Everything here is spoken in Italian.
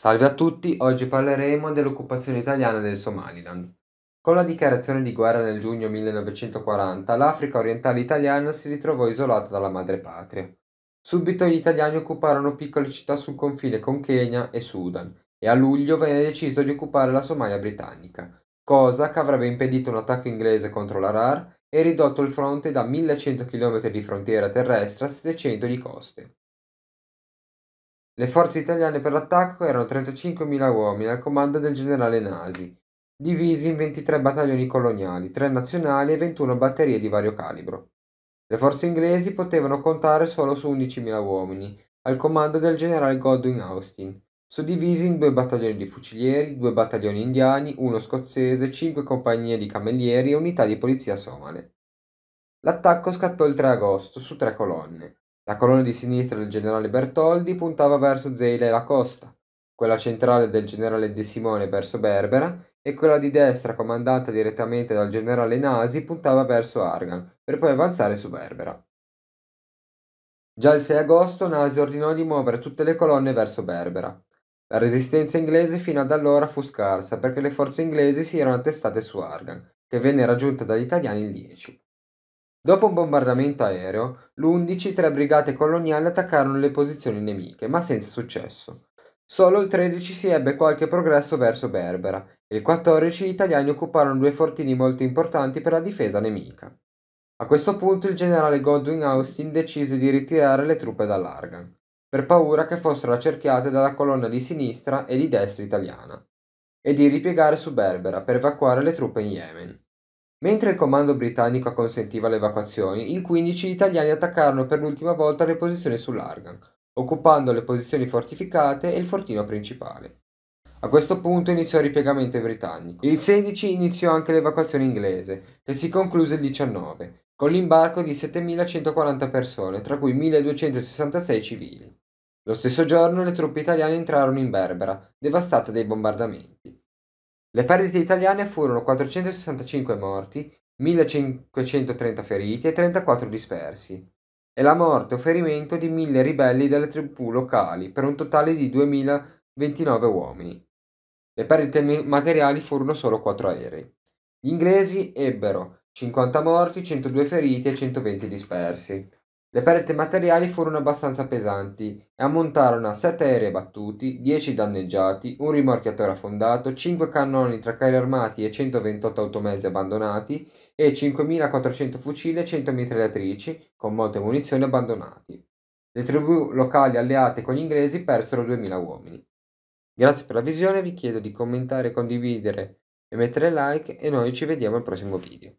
Salve a tutti, oggi parleremo dell'occupazione italiana del Somaliland. Con la dichiarazione di guerra nel giugno 1940, l'Africa orientale italiana si ritrovò isolata dalla madrepatria. Subito gli italiani occuparono piccole città sul confine con Kenya e Sudan e a luglio venne deciso di occupare la Somalia britannica, cosa che avrebbe impedito un attacco inglese contro la RAR e ridotto il fronte da 1100 km di frontiera terrestre a 700 di coste. Le forze italiane per l'attacco erano 35.000 uomini al comando del generale Nasi, divisi in 23 battaglioni coloniali, 3 nazionali e 21 batterie di vario calibro. Le forze inglesi potevano contare solo su 11.000 uomini, al comando del generale Godwin Austin, suddivisi in due battaglioni di fucilieri, due battaglioni indiani, uno scozzese, cinque compagnie di camerieri e unità di polizia somale. L'attacco scattò il 3 agosto su tre colonne. La colonna di sinistra del generale Bertoldi puntava verso Zeila e la costa, quella centrale del generale De Simone verso Berbera e quella di destra, comandata direttamente dal generale Nasi, puntava verso Argan, per poi avanzare su Berbera. Già il 6 agosto Nasi ordinò di muovere tutte le colonne verso Berbera. La resistenza inglese fino ad allora fu scarsa perché le forze inglesi si erano attestate su Argan, che venne raggiunta dagli italiani il 10. Dopo un bombardamento aereo, l'11 tre brigate coloniali attaccarono le posizioni nemiche, ma senza successo. Solo il 13 si ebbe qualche progresso verso Berbera e il 14 gli italiani occuparono due fortini molto importanti per la difesa nemica. A questo punto il generale Godwin Austin decise di ritirare le truppe dall'Argan, per paura che fossero accerchiate dalla colonna di sinistra e di destra italiana, e di ripiegare su Berbera per evacuare le truppe in Yemen. Mentre il comando britannico consentiva le evacuazioni, il 15 gli italiani attaccarono per l'ultima volta le posizioni sull'Argan, occupando le posizioni fortificate e il fortino principale. A questo punto iniziò il ripiegamento britannico. Il 16 iniziò anche l'evacuazione inglese, che si concluse il 19, con l'imbarco di 7.140 persone, tra cui 1.266 civili. Lo stesso giorno le truppe italiane entrarono in Berbera, devastate dai bombardamenti. Le perdite italiane furono 465 morti, 1530 feriti e 34 dispersi, e la morte o ferimento di 1000 ribelli delle tribù locali, per un totale di 2029 uomini. Le perdite materiali furono solo 4 aerei. Gli inglesi ebbero 50 morti, 102 feriti e 120 dispersi. Le perdite materiali furono abbastanza pesanti e ammontarono a 7 aerei battuti, 10 danneggiati, un rimorchiatore affondato, 5 cannoni tra carri armati e 128 automezzi abbandonati e 5.400 fucili e 100 mitragliatrici con molte munizioni abbandonati. Le tribù locali alleate con gli inglesi persero 2.000 uomini. Grazie per la visione, vi chiedo di commentare, condividere e mettere like e noi ci vediamo al prossimo video.